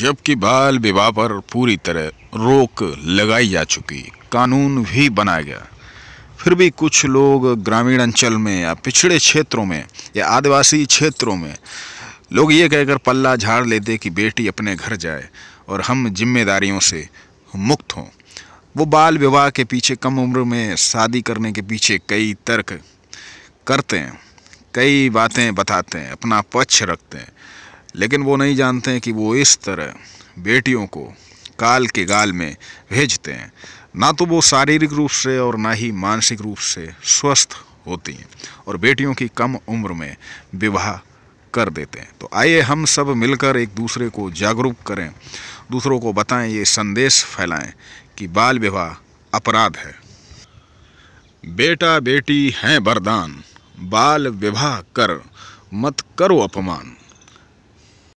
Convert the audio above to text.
जबकि बाल विवाह पर पूरी तरह रोक लगाई जा चुकी कानून भी बनाया गया फिर भी कुछ लोग ग्रामीण अंचल में या पिछड़े क्षेत्रों में या आदिवासी क्षेत्रों में लोग ये कहकर पल्ला झाड़ लेते कि बेटी अपने घर जाए और हम जिम्मेदारियों से मुक्त हों वो बाल विवाह के पीछे कम उम्र में शादी करने के पीछे कई तर्क करते हैं कई बातें बताते हैं अपना पक्ष रखते हैं लेकिन वो नहीं जानते हैं कि वो इस तरह बेटियों को काल के गाल में भेजते हैं ना तो वो शारीरिक रूप से और ना ही मानसिक रूप से स्वस्थ होती हैं और बेटियों की कम उम्र में विवाह कर देते हैं तो आइए हम सब मिलकर एक दूसरे को जागरूक करें दूसरों को बताएं ये संदेश फैलाएं कि बाल विवाह अपराध है बेटा बेटी हैं वरदान बाल विवाह कर मत करो अपमान